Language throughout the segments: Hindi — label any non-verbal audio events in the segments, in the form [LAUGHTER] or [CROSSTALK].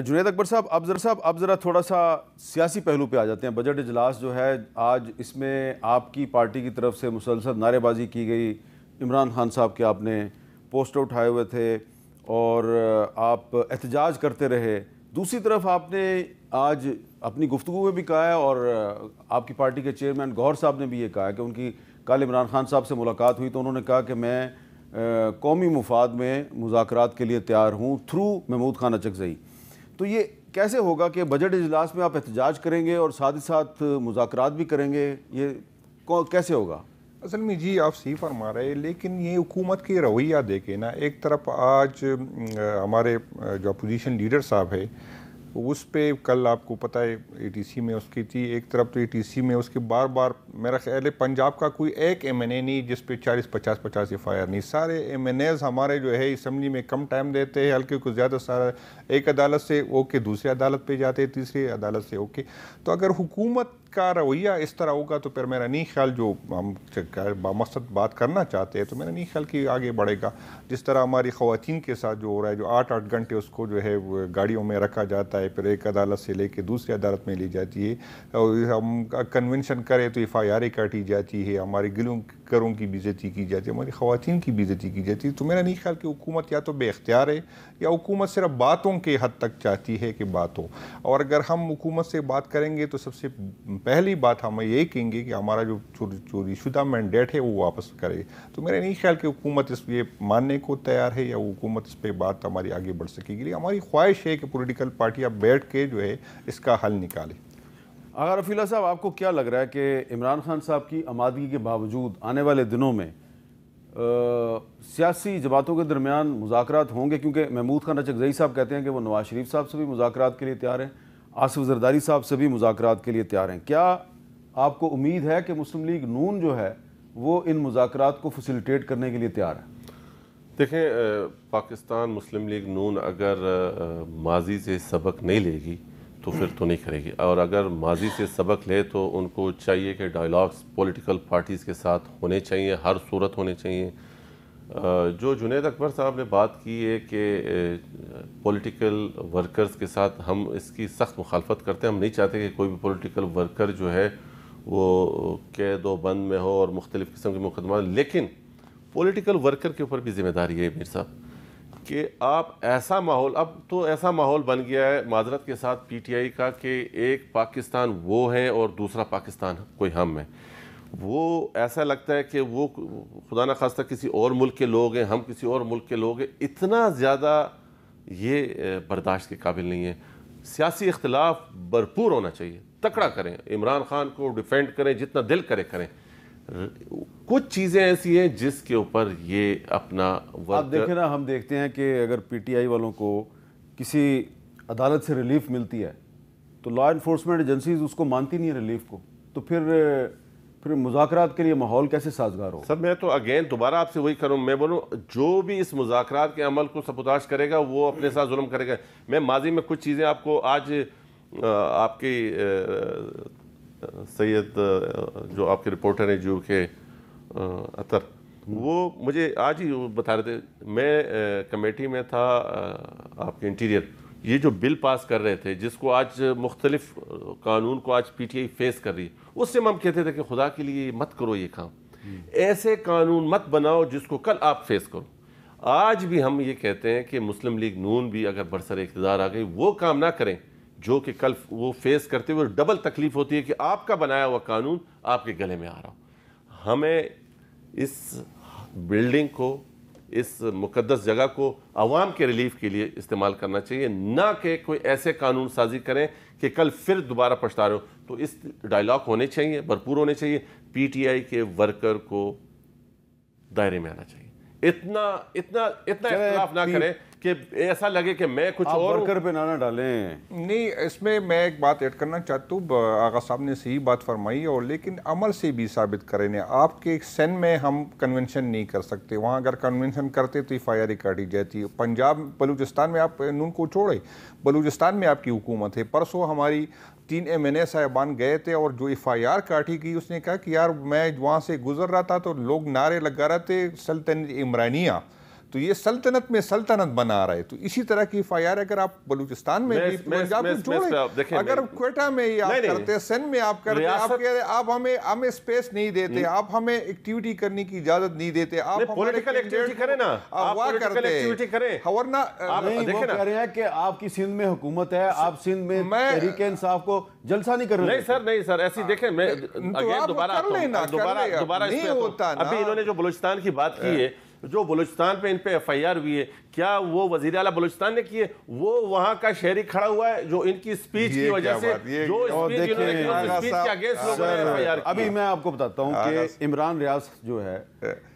जुनेद अकबर साहब अब जरा साहब अब ज़रा थोड़ा सा सियासी पहलू पे आ जाते हैं बजट इजलास जो है आज इसमें आपकी पार्टी की तरफ से मुसलसल नारेबाजी की गई इमरान खान साहब के आपने पोस्टर उठाए हुए थे और आप एहतजाज करते रहे दूसरी तरफ आपने आज अपनी गुफ्तु में भी कहा है और आपकी पार्टी के चेयरमैन गौर साहब ने भी ये कहा है कि उनकी कल इमरान खान साहब से मुलाकात हुई तो उन्होंने कहा कि मैं कौमी मुफाद में मुजाकर के लिए तैयार हूँ थ्रू महमूद खान अचकजई तो ये कैसे होगा कि बजट इजलास में आप एहतजाज करेंगे और साथ ही साथ मुजाकर भी करेंगे ये कैसे होगा असल में जी आप सही फरमा रहे हैं लेकिन ये हुकूमत के रवैया देखें ना एक तरफ आज हमारे जो अपोजिशन लीडर साहब है उस पर कल आपको पता है एटीसी में उसकी थी एक तरफ तो एटीसी में उसके बार बार मेरा ख्याल है पंजाब का कोई एक एम एन ए नहीं जिस पे चालीस पचास पचास एफ आई आर नहीं सारे एम एन एज हमारे जो है इसम्बली में कम टाइम देते हैं हल्के कुछ ज़्यादा सारा एक अदालत से ओके दूसरी अदालत पे जाते हैं तीसरी अदालत से ओके तो अगर हुकूमत का रवैया इस तरह होगा तो फिर मेरा नहीं ख्याल जो हम बामसद बात करना चाहते हैं तो मेरा नहीं ख्याल कि आगे बढ़ेगा जिस तरह हमारी ख़वान के साथ जो हो रहा है जो आठ आठ घंटे उसको जो है गाड़ियों में रखा जाता है फिर एक अदालत से लेकर दूसरी अदालत में ली जाती है और हम कन्वेंशन करें तो एफ आई आर काटी जाती है हमारे गिलों वर्करों की बेज़ती की जाती है हमारी ख़वान की बेज़ती की जाती है तो मेरा नहीं ख्याल कि हुकूमत या तो बेख्तियार है या हुकूमत सिर्फ बातों के हद तक चाहती है कि बात हो और अगर हम हुकूमत से बात करेंगे तो सबसे पहली बात हम ये कहेंगे कि हमारा जो चोरी चोरी शुदा मैंडेट है वो वापस करे तो मेरा नहीं ख्याल कि हुकूमत इस ये मानने को तैयार है या हुकूमत इस पर बात हमारी आगे बढ़ सकेगी हमारी ख्वाहिश है कि पोलिटिकल पार्टियाँ बैठ के जो है इसका हल निकालें आगा रफीला साहब आपको क्या लग रहा है कि इमरान खान साहब की आमादगी के बावजूद आने वाले दिनों में सियासी जमातों के दरमियान मुजाकर होंगे क्योंकि महमूद खान रचकजई साहब कहते हैं कि वो नवाज शरीफ साहब से भी मुजाकर के लिए तैयार हैं आसफ जरदारी साहब से भी मुजाकर के लिए तैयार हैं क्या आपको उम्मीद है कि मुस्लिम लीग नून जो है वो इन मुजाकर को फैसिलिटेट करने के लिए तैयार है देखें पाकिस्तान मुस्लिम लीग नून अगर माजी से सबक नहीं लेगी तो फिर तो नहीं करेगी और अगर माजी से सबक ले तो उनको चाहिए कि डायलॉग्स पॉलिटिकल पार्टीज़ के साथ होने चाहिए हर सूरत होने चाहिए जो जुनेद अकबर साहब ने बात की है कि पॉलिटिकल वर्कर्स के साथ हम इसकी सख्त मुखालफत करते हैं हम नहीं चाहते कि कोई भी पॉलिटिकल वर्कर जो है वो कैद व बंद में हो और मुख्तलिफ़ किस्म के मुकदमा लेकिन पॉलिटिकल वर्कर के ऊपर भी जिम्मेदारी है मीर साहब कि आप ऐसा माहौल अब तो ऐसा माहौल बन गया है माजरत के साथ पीटीआई का कि एक पाकिस्तान वो है और दूसरा पाकिस्तान कोई हम है वो ऐसा लगता है कि वो खुदा न खास्ता किसी और मुल्क के लोग हैं हम किसी और मुल्क के लोग हैं इतना ज़्यादा ये बर्दाश्त के काबिल नहीं है सियासी इख्तलाफ भरपूर होना चाहिए तकड़ा करें इमरान खान को डिफेंड करें जितना दिल करे करें कुछ चीज़ें ऐसी हैं जिसके ऊपर ये अपना वर्क आप देखें ना हम देखते हैं कि अगर पीटीआई वालों को किसी अदालत से रिलीफ मिलती है तो लॉ इन्फोर्समेंट एजेंसीज उसको मानती नहीं है रिलीफ को तो फिर फिर मुजाकरात के लिए माहौल कैसे साजगार हो सर मैं तो अगेन दोबारा आपसे वही करूँ मैं बोलूँ जो भी इस मुजाकरात के अमल को सपोताश करेगा वो अपने साथ जुल्म करेगा मैं माजी में कुछ चीज़ें आपको आज आपकी सैयद जो आपके रिपोर्टर हैं जो के अतर वो मुझे आज ही बता रहे थे मैं कमेटी में था आपके इंटीरियर ये जो बिल पास कर रहे थे जिसको आज मुख्तलिफ कानून को आज पीटीआई फेस कर रही है उससे हम कहते थे कि खुदा के लिए मत करो ये काम हम्म। ऐसे कानून मत बनाओ जिसको कल आप फेस करो आज भी हम ये कहते हैं कि मुस्लिम लीग नून भी अगर बरसर इकतदार आ गई वो काम ना करें जो कि कल वो फेस करते हुए डबल तकलीफ होती है कि आपका बनाया हुआ कानून आपके गले में आ रहा हो हमें इस बिल्डिंग को इस मुकदस जगह को आवाम के रिलीफ के लिए इस्तेमाल करना चाहिए ना कि कोई ऐसे कानून साजी करें कि कल फिर दोबारा पछता रहे हो तो इस डायलॉग होने चाहिए भरपूर होने चाहिए पीटीआई के वर्कर को दायरे में आना चाहिए इतना इतना इतना इतना ना करें कि ऐसा लगे कि मैं कुछ और कर पे ना डालें नहीं इसमें मैं एक बात ऐड करना चाहता हूँ आगा साहब ने सही बात फरमाई और लेकिन अमल से भी साबित करें आपके सेन में हम कन्वेंशन नहीं कर सकते वहाँ अगर कन्वेंशन करते तो एफ आई आर काटी जाती है पंजाब बलूचिस्तान में आप नून को छोड़े बलूचिस्तान में आपकी हुकूमत है परसों हमारी तीन एम एन ए साहिबान गए थे और जो एफ आई आर काटी गई उसने कहा कि यार मैं वहाँ से गुजर रहा था तो लोग नारे लगा रहे थे सल्तनत इमरानिया तो ये सल्तनत में सल्तनत बना रहे तो इसी तरह की एफ आई आर अगर आप बलूचिस्तान में भी पंजाब में जोड़े अगर क्वेटा में ही आप करते सिंध में आप करते आप कह रहे आप हमें हमें स्पेस नहीं देते हम्म। आप हमें एक्टिविटी करने की इजाजत नहीं देते आप पॉलिटिकल एक्टिविटी करें ना अगवा करते हैं कि आपकी सिंध में हुकूमत है आप सिंध में तरीके इंसाफ को जलसा नहीं कर रहे नहीं सर नहीं सर ऐसी देखें मैं तो दोबारा तो दोबारा दोबारा तो अभी इन्होंने जो बलूचिस्तान की बात की है तो जो बलूचिस्तान पे इन पे एफ आई आर हुई है क्या वो वजीर अला बलूचिस्तान ने किए वो वहाँ का शहरी खड़ा हुआ है जो इनकी स्पीच की वजह से जो अभी मैं आपको बताता हूँ कि इमरान रियाज जो है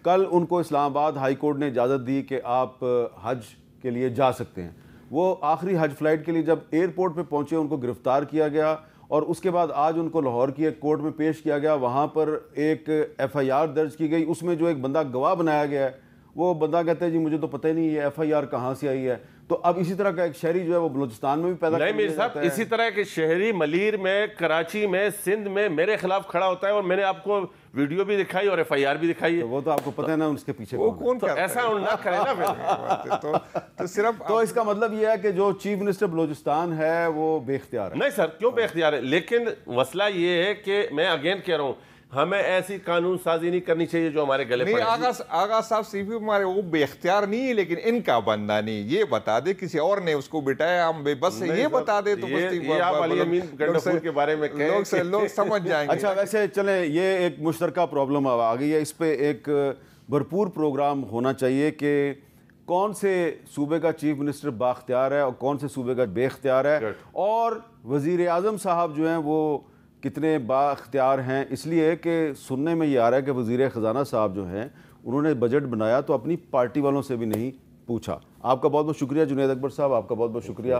कल उनको इस्लामाबाद हाई कोर्ट ने इजाज़त दी कि आप हज के लिए जा सकते हैं वो आखिरी हज फ्लाइट के लिए जब एयरपोर्ट पे पहुंचे उनको गिरफ्तार किया गया और उसके बाद आज उनको लाहौर की एक कोर्ट में पेश किया गया वहाँ पर एक एफआईआर दर्ज की गई उसमें जो एक बंदा गवाह बनाया गया है वो बंदा कहते हैं जी मुझे तो पता ही नहीं ये एफ आई आर कहाँ से आई है तो अब इसी तरह का एक शहरी जो है वो बलोचिस्तान में भी पैदा नहीं मेरे साहब इसी तरह के शहरी मलिर में कराची में सिंध में मेरे खिलाफ खड़ा होता है और मैंने आपको वीडियो भी दिखाई और एफ आई आर भी दिखाई है तो वो तो आपको पता है ना उसके पीछे वो कौन तो ऐसा ना करे ना [LAUGHS] तो, तो सिर्फ तो इसका मतलब ये है कि जो चीफ मिनिस्टर बलोचिस्तान है वो बेख्तियार नहीं सर क्यों बेख्तियार है लेकिन मसला ये है कि मैं अगेन कह रहा हूँ हमें ऐसी कानून साजी नहीं करनी चाहिए जो हमारे गले नहीं आगा आगा साहब सीपी हमारे वो बेख्तियार नहीं है लेकिन इनका बंदा नहीं ये बता दे किसी और ने उसको बिठाया हम बस ये बता दे तो के बारे में लोग समझ [LAUGHS] जाएंगे अच्छा वैसे चले ये एक मुश्तर प्रॉब्लम आ गई है इस पर एक भरपूर प्रोग्राम होना चाहिए कि कौन से सूबे का चीफ मिनिस्टर बाख्तियार है और कौन से सूबे का बेख्तियार है और वजीर अजम साहब जो हैं वो कितने बाख्तियार हैं इसलिए कि सुनने में ये आ रहा है कि वजीर ख़जाना साहब जो हैं उन्होंने बजट बनाया तो अपनी पार्टी वालों से भी नहीं पूछा आपका बहुत बहुत शुक्रिया जुनेद अकबर साहब आपका बहुत बहुत शुक्रिया